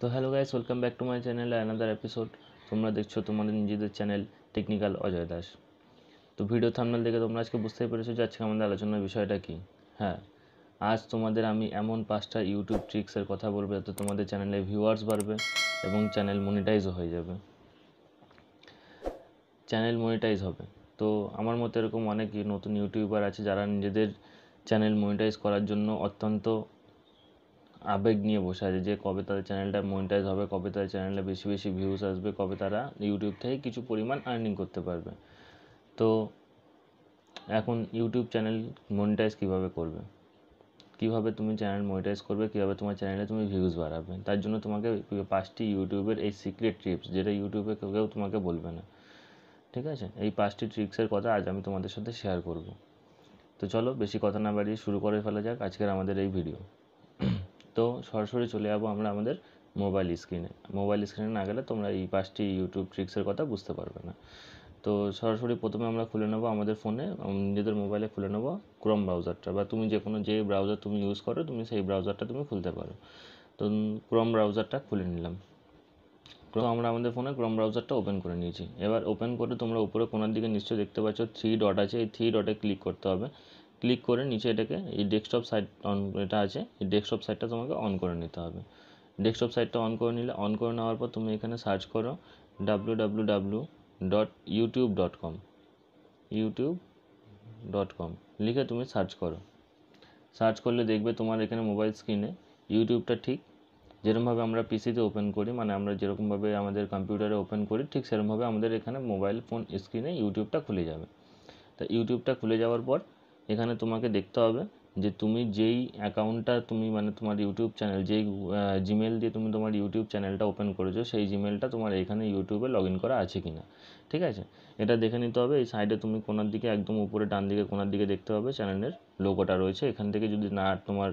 তো hello guys welcome back to my channel another episode তোমরা দেখছো তোমাদের নিজেদের চ্যানেল টেকনিক্যাল অজয় দাস তো ভিডিও থামনাল দেখে তোমরা আজকে বুঝতেই পেরেছো যে আজকে আমাদের আলোচনার বিষয়টা কী হ্যাঁ আজ তোমাদের আমি এমন পাঁচটা ইউটিউব ট্রিক্সের কথা বলবো যাতে তোমাদের চ্যানেলে ভিউয়ার্স বাড়বে এবং চ্যানেল মনিটাইজও হয়ে যাবে চ্যানেল মনিটাইজ হবে তো আমার মতো এরকম অনেক নতুন ইউটিউবার আছে যারা নিজেদের চ্যানেল মনিটাইজ করার জন্য অত্যন্ত আবেগ নিয়ে বসে আছে যে কবে তাদের চ্যানেলটা মনিটাইজ হবে কবে তাদের চ্যানেলে বেশি বেশি ভিউজ আসবে কবে তারা ইউটিউব থেকে কিছু পরিমাণ আর্নিং করতে পারবে তো এখন ইউটিউব চ্যানেল মনিটাইজ কীভাবে করবে কীভাবে তুমি চ্যানেল মনিটাইজ করবে কীভাবে তোমার চ্যানেলে তুমি ভিউজ বাড়াবে তার জন্য তোমাকে পাঁচটি ইউটিউবের এই সিক্রেট ট্রিপস যেটা ইউটিউবে কেউ তোমাকে বলবে না ঠিক আছে এই পাঁচটি ট্রিক্সের কথা আজ আমি তোমাদের সাথে শেয়ার করব তো চলো বেশি কথা না বাড়িয়ে শুরু করে ফেলা যাক আজকের আমাদের এই ভিডিও তো সরাসরি চলে যাবো আমরা আমাদের মোবাইল স্ক্রিনে মোবাইল স্ক্রিনে না গেলে তোমরা এই পাঁচটি ইউটিউব ট্রিক্সের কথা বুঝতে পারবে না তো সরাসরি প্রথমে আমরা খুলে নেবো আমাদের ফোনে নিজেদের মোবাইলে খুলে নেবো ক্রোম ব্রাউজারটা বা তুমি যে কোনো যে ব্রাউজার তুমি ইউজ করো তুমি সেই ব্রাউজারটা তুমি খুলতে পারো তো ক্রোম ব্রাউজারটা খুলে নিলাম তো আমরা আমাদের ফোনে ক্রোম ব্রাউজারটা ওপেন করে নিয়েছি এবার ওপেন করে তোমরা উপরে কোনার দিকে নিশ্চয়ই দেখতে পাচ্ছ থ্রি ডট আছে এই থ্রি ডটে ক্লিক করতে হবে ক্লিক করে নিচে এটাকে এই ডেস্কটপ সাইট অন এটা আছে এই ডেস্কটপ সাইটটা তোমাকে অন করে নিতে হবে ডেস্কটপ সাইটটা অন করে নিলে অন করে নেওয়ার পর তুমি এখানে সার্চ করো W W W dot YouTube dot com YouTube dot com লিখে তুমি সার্চ করো সার্চ করলে দেখবে তোমার এখানে মোবাইল স্ক্রিনে ইউটিউবটা ঠিক যেরকমভাবে আমরা পিসিতে ওপেন করি মানে আমরা যেরকমভাবে আমাদের কম্পিউটারে ওপেন করি ঠিক সেরকমভাবে আমাদের এখানে মোবাইল ফোন স্ক্রিনে ইউটিউবটা খুলে যাবে তা ইউটিউবটা খুলে যাওয়ার পর এখানে তোমাকে দেখতে হবে যে তুমি যেই অ্যাকাউন্টটা তুমি মানে তোমার ইউটিউব চ্যানেল যেই জিমেল দিয়ে তুমি তোমার ইউটিউব চ্যানেলটা ওপেন করেছো সেই জিমেলটা তোমার এখানে ইউটিউবে লগ ইন করা আছে কি না ঠিক আছে এটা দেখে নিতে হবে এই সাইডে তুমি কোনার দিকে একদম উপরে ডান দিকে কোনার দিকে দেখতে হবে চ্যানেলের লোগোটা রয়েছে এখান থেকে যদি না তোমার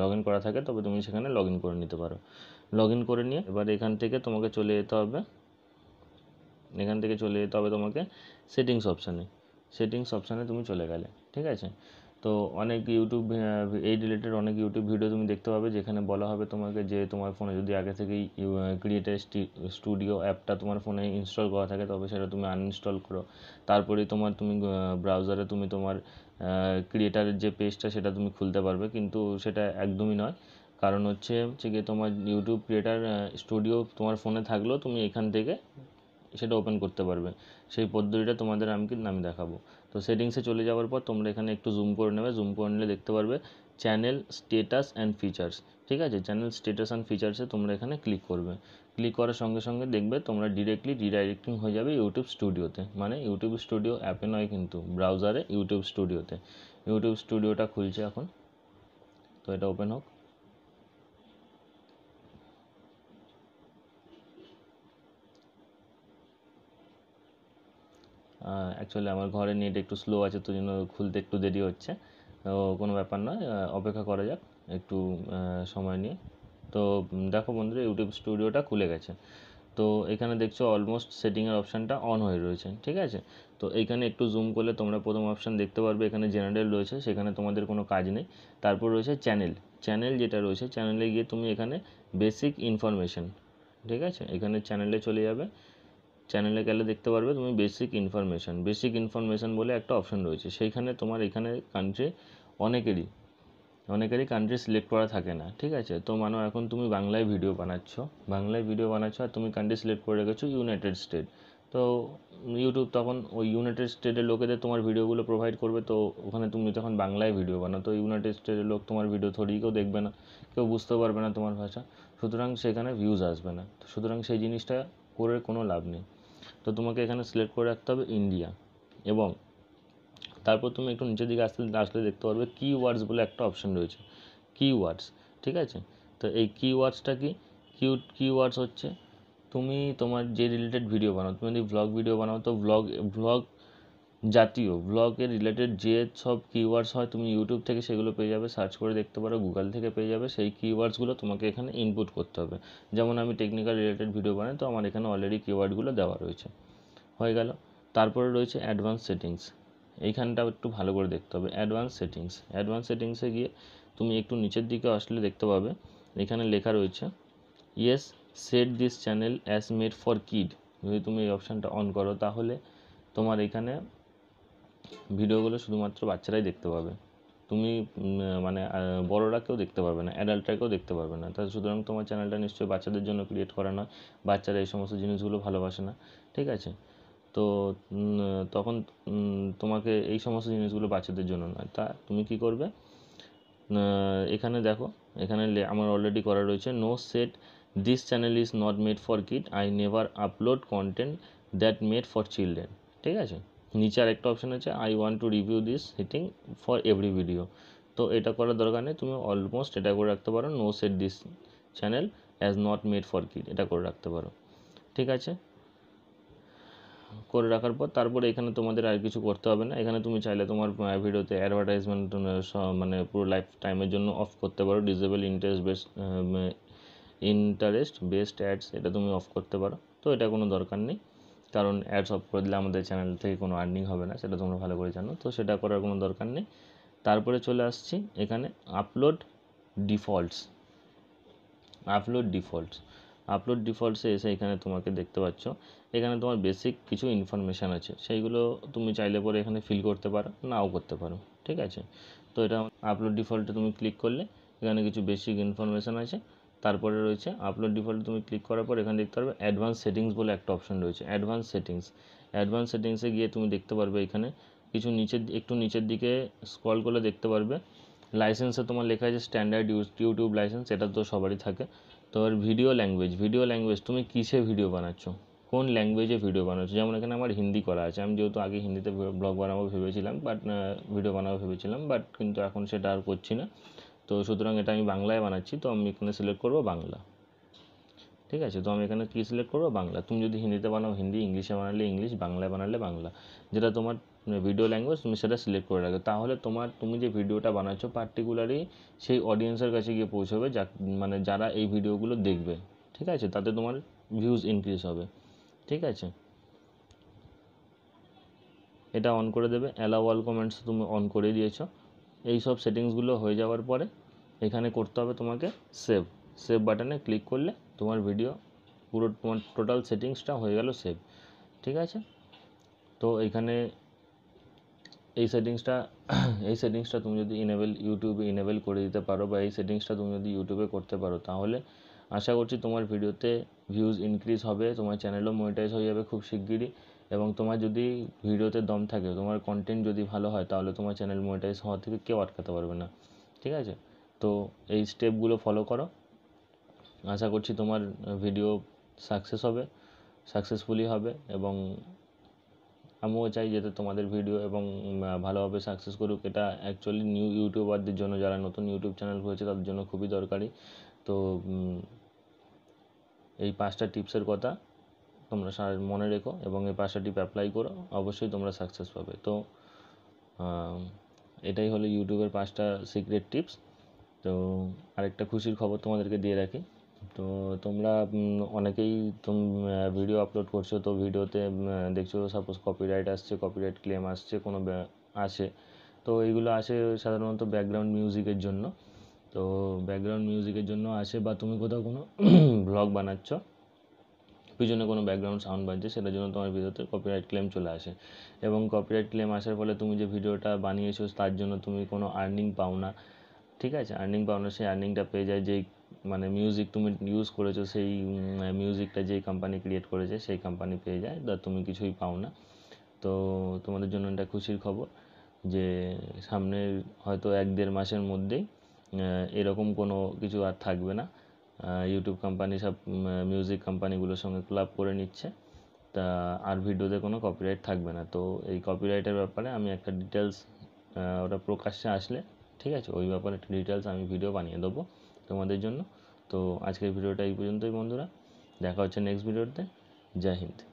লগ ইন করা থাকে তবে তুমি সেখানে লগ ইন করে নিতে পারো লগ ইন করে নিয়ে এবার এখান থেকে তোমাকে চলে যেতে হবে এখান থেকে চলে যেতে হবে তোমাকে সেটিংস অপশানে সেটিংস অপশানে তুমি চলে গেলে ঠিক আছে তো অনেক ইউটিউব এই রিলেটেড অনেক ইউটিউব ভিডিও তুমি দেখতে পাবে যেখানে বলা হবে তোমাকে যে তোমার ফোনে যদি আগে থেকেই ক্রিয়েটার স্টুডিও অ্যাপটা তোমার ফোনে ইনস্টল করা থাকে তবে সেটা তুমি আনইনস্টল করো তারপরে তোমার তুমি ব্রাউজারে তুমি তোমার ক্রিয়েটারের যে পেজটা সেটা তুমি খুলতে পারবে কিন্তু সেটা একদমই নয় কারণ হচ্ছে হচ্ছে গিয়ে তোমার ইউটিউব ক্রিয়েটার স্টুডিও তোমার ফোনে থাকলেও তুমি এখান থেকে সেটা ওপেন করতে পারবে সেই পদ্ধতিটা তোমাদের আমি কিন্তু আমি দেখাবো তো সেটিংসে চলে যাওয়ার পর তোমরা এখানে একটু জুম করে নেবে জুম করে নিলে দেখতে পারবে চ্যানেল স্টেটাস অ্যান্ড ফিচার্স ঠিক আছে চ্যানেল স্টেটাস অ্যান্ড ফিচার্সে তোমরা এখানে ক্লিক করবে ক্লিক করার সঙ্গে সঙ্গে দেখবে তোমরা ডিরেক্টলি রিডাইরেক্টিং হয়ে যাবে ইউটিউব স্টুডিওতে মানে ইউটিউব স্টুডিও অ্যাপে নয় কিন্তু ব্রাউজারে ইউটিউব স্টুডিওতে ইউটিউব স্টুডিওটা খুলছে এখন তো এটা ওপেন হোক অ্যাকচুয়ালি আমার ঘরে নেট একটু স্লো আছে তো জন্য খুলতে একটু দেরি হচ্ছে তো কোনো ব্যাপার নয় অপেক্ষা করা যাক একটু সময় নিয়ে তো দেখো বন্ধুরা ইউটিউব স্টুডিওটা খুলে গেছে তো এখানে দেখছো অলমোস্ট সেটিংয়ের অপশানটা অন হয়ে রয়েছে ঠিক আছে তো এখানে একটু জুম করলে তোমরা প্রথম অপশান দেখতে পারবে এখানে জেনারেল রয়েছে সেখানে তোমাদের কোনো কাজ নেই তারপর রয়েছে চ্যানেল চ্যানেল যেটা রয়েছে চ্যানেলে গিয়ে তুমি এখানে বেসিক ইনফরমেশন ঠিক আছে এখানে চ্যানেলে চলে যাবে চ্যানেলে গেলে দেখতে পারবে তুমি বেসিক ইনফরমেশান বেসিক ইনফরমেশান বলে একটা অপশন রয়েছে সেইখানে তোমার এখানে কান্ট্রি অনেকেরই অনেকেরই কান্ট্রি সিলেক্ট করা থাকে না ঠিক আছে তো মানো এখন তুমি বাংলায় ভিডিও বানাচ্ছ বাংলায় ভিডিও বানাচ্ছ আর তুমি কান্ট্রি সিলেক্ট করে রেখেছো ইউনাইটেড স্টেট তো ইউটিউব তখন ওই ইউনাইটেড স্টেটের লোকেদের তোমার ভিডিওগুলো প্রোভাইড করবে তো ওখানে তুমি তখন বাংলায় ভিডিও বানাও তো ইউনাইটেড স্টেটের লোক তোমার ভিডিও থরি কেউ দেখবে না কেউ বুঝতে পারবে না তোমার ভাষা সুতরাং সেখানে ভিউজ আসবে না তো সুতরাং সেই জিনিসটা করে কোনো লাভ নেই তো তোমাকে এখানে সিলেক্ট করে রাখতে হবে ইন্ডিয়া এবং তারপর তুমি একটু নিচের দিকে আসতে আসলে দেখতে পারবে কিওয়ার্ডস বলে একটা অপশন রয়েছে কি ওয়ার্ডস ঠিক আছে তো এই কি ওয়ার্ডসটা কি কিউ কি ওয়ার্ডস হচ্ছে তুমি তোমার যে রিলেটেড ভিডিও বানাও তুমি যদি ব্লগ ভিডিও বানাও তো ভ্লগ ভ্লগ জাতীয় ব্লগের রিলেটেড যে সব কিওয়ার্ডস হয় তুমি ইউটিউব থেকে সেগুলো পেয়ে যাবে সার্চ করে দেখতে পারো গুগল থেকে পেয়ে যাবে সেই কিওয়ার্ডসগুলো তোমাকে এখানে ইনপুট করতে হবে যেমন আমি টেকনিক্যাল রিলেটেড ভিডিও বানাই তো আমার এখানে অলরেডি কিওয়ার্ডগুলো দেওয়া রয়েছে হয়ে গেল তারপরে রয়েছে অ্যাডভান্স সেটিংস এইখানটা একটু ভালো করে দেখতে হবে অ্যাডভান্স সেটিংস অ্যাডভান্স সেটিংসে গিয়ে তুমি একটু নিচের দিকে আসলে দেখতে পাবে এখানে লেখা রয়েছে yes set this channel as made for kid যদি তুমি এই অপশানটা অন করো তাহলে তোমার এখানে ভিডিওগুলো শুধুমাত্র বাচ্চারাই দেখতে পাবে তুমি মানে বড়রা কেউ দেখতে পারবে না অ্যাডাল্টরা কেউ দেখতে পারবে না তাহলে সুতরাং তোমার চ্যানেলটা নিশ্চয়ই বাচ্চাদের জন্য ক্রিয়েট করা নয় বাচ্চারা এই সমস্ত জিনিসগুলো ভালোবাসে না ঠিক আছে তো তখন তোমাকে এই সমস্ত জিনিসগুলো বাচ্চাদের জন্য নয় তা তুমি কি করবে এখানে দেখো এখানে আমার অলরেডি করা রয়েছে no set this channel is not made for kid I never upload content that made for children ঠিক আছে নিচে আরেকটা অপশান আছে I want to review this setting for every video তো এটা করার দরকার নেই তুমি অলমোস্ট এটা করে রাখতে পারো no set this channel as not made for kid এটা করে রাখতে পারো ঠিক আছে করে রাখার পর তারপরে এখানে তোমাদের আর কিছু করতে হবে না এখানে তুমি চাইলে তোমার ভিডিওতে অ্যাডভার্টাইজমেন্ট মানে পুরো লাইফ টাইমের জন্য অফ করতে পারো disable interest base interest based ads এটা তুমি অফ করতে পারো তো এটা কোনো দরকার নেই কারণ অ্যাডস অফ করে দিলে আমাদের চ্যানেল থেকে কোনো আর্নিং হবে না সেটা তোমরা ভালো করে জানো তো সেটা করার কোনো দরকার নেই তারপরে চলে আসছি এখানে upload defaults upload defaults upload ডিফল্টসে এসে এখানে তোমাকে দেখতে পাচ্ছ এখানে তোমার বেসিক কিছু ইনফরমেশান আছে সেইগুলো তুমি চাইলে পরে এখানে ফিল করতে পারো নাও করতে পারো ঠিক আছে তো এটা আপলোড ডিফল্টে তুমি ক্লিক করলে এখানে কিছু বেসিক ইনফরমেশান আছে তারপরে রয়েছে আপলোড ডিফল্ট তুমি ক্লিক করার পর এখানে দেখতে পারবে অ্যাডভান্স সেটিংস বলে একটা অপশন রয়েছে অ্যাডভান্স সেটিংস অ্যাডভান্স সেটিংসে গিয়ে তুমি দেখতে পারবে এখানে কিছু নিচের একটু নিচের দিকে স্ক্রল করলে দেখতে পারবে লাইসেন্সে তোমার লেখা আছে স্ট্যান্ডার্ড ইউটিউব লাইসেন্স এটা তো সবারই থাকে তো ভিডিও ল্যাঙ্গুয়েজ ভিডিও ল্যাঙ্গুয়েজ তুমি কিসে ভিডিও বানাচ্ছ কোন ল্যাঙ্গুয়েজে ভিডিও বানাচ্ছ যেমন এখানে আমার হিন্দি করা আছে আমি যেহেতু আগে হিন্দিতে ব্লগ বানাবো ভেবেছিলাম বাট ভিডিও বানাবো ভেবেছিলাম বাট কিন্তু এখন সেটা আর করছি না তো সুতরাং এটা আমি বাংলায় বানাচ্ছি তো আমি এখানে সিলেক্ট করবো বাংলা ঠিক আছে তো আমি এখানে কী সিলেক্ট করবো বাংলা তুমি যদি হিন্দিতে বানাও হিন্দি ইংলিশে বানালে ইংলিশ বাংলায় বানালে বাংলা যেটা তোমার ভিডিও মানে, ল্যাঙ্গুয়েজ তুমি সেটা সিলেক্ট করে রাখো তাহলে তোমার তুমি যে ভিডিওটা বানাচ্ছ পার্টিকুলারই সেই অডিয়েন্সের কাছে গিয়ে পৌঁছবে যা মানে যারা এই ভিডিওগুলো দেখবে ঠিক আছে তাতে তোমার ভিউজ ইনক্রিজ হবে ঠিক আছে এটা অন করে দেবে অ্যালাওয়াল কমেন্টস তুমি অন করে দিয়েছো এই সব সেটিংসগুলো হয়ে যাওয়ার পরে এখানে করতে হবে তোমাকে সেভ সেভ বাটনে ক্লিক করলে তোমার ভিডিও পুরো তোমার টোটাল সেটিংসটা হয়ে গেল সেভ ঠিক আছে তো এখানে এই সেটিংসটা এই সেটিংসটা তুমি যদি ইনেবেল ইউটিউবে ইনেবেল করে দিতে পারো বা এই সেটিংসটা তুমি যদি ইউটিউবে করতে পারো তাহলে আশা করছি তোমার ভিডিওতে ভিউজ ইনক্রিজ হবে তোমার চ্যানেলও মনিটাইজ হয়ে যাবে খুব শিগগিরই এবং তোমার যদি ভিডিওতে দম থাকে তোমার কন্টেন্ট যদি ভালো হয় তাহলে তোমার চ্যানেল মনিটাইজ হওয়া থেকে কেউ আটকাতে পারবে না ঠিক আছে তো এই স্টেপগুলো ফলো করো আশা করছি তোমার ভিডিও সাকসেস হবে সাকসেসফুলি হবে এবং আমিও চাই যেতে তোমাদের ভিডিও এবং ভালোভাবে সাকসেস করুক এটা অ্যাকচুয়ালি নিউ ইউটিউবারদের জন্য যারা নতুন ইউটিউব চ্যানেল খুলেছে তাদের জন্য খুবই দরকারি তো এই পাঁচটা টিপসের কথা তোমরা মনে রেখো এবং এই পাঁচটা টিপ অ্যাপ্লাই করো অবশ্যই তোমরা সাকসেস পাবে তো এটাই হলো ইউটিউবের পাঁচটা সিক্রেট টিপস তো আরেকটা খুশির খবর তোমাদেরকে দিয়ে রাখি তো তোমরা অনেকেই তুম ভিডিও আপলোড করছো তো ভিডিওতে দেখছো সাপোজ কপিরাইট আসছে কপিরাইট ক্লেম আসছে কোনো আসে তো এইগুলো আসে সাধারণত ব্যাকগ্রাউন্ড মিউজিকের জন্য তো ব্যাকগ্রাউন্ড মিউজিকের জন্য আসে বা তুমি কোথাও কোনো ব্লগ বানাচ্ছ পিছনে কোনো ব্যাকগ্রাউন্ড সাউন্ড বাজছে সেটার জন্য তোমার ভিডিওতে কপিরাইট ক্লেম চলে আসে এবং কপিরাইট ক্লেম আসার ফলে তুমি যে ভিডিওটা বানিয়েছো তার জন্য তুমি কোনো আর্নিং পাও না ঠিক আছে আর্নিং পাওনার সেই আর্নিংটা পেয়ে যায় যেই মানে মিউজিক তুমি ইউজ করেছো সেই মিউজিকটা যেই কোম্পানি ক্রিয়েট করেছে সেই কোম্পানি পেয়ে যায় তা তুমি কিছুই পাও না তো তোমাদের জন্য এটা খুশির খবর যে সামনের হয়তো এক দেড় মাসের মধ্যেই এরকম কোনো কিছু আর থাকবে না ইউটিউব কোম্পানি সব মিউজিক কোম্পানিগুলোর সঙ্গে ক্লাব করে নিচ্ছে তা আর ভিডিওতে কোনো কপিরাইট থাকবে না তো এই কপিরাইটের ব্যাপারে আমি একটা ডিটেলস ওটা প্রকাশ্যে আসলে ঠিক আছে ওই ব্যাপারে একটু ডিটেলস আমি ভিডিও বানিয়ে দেবো তোমাদের জন্য তো আজকের ভিডিওটা এই পর্যন্তই বন্ধুরা দেখা হচ্ছে নেক্সট ভিডিওতে জয় হিন্দ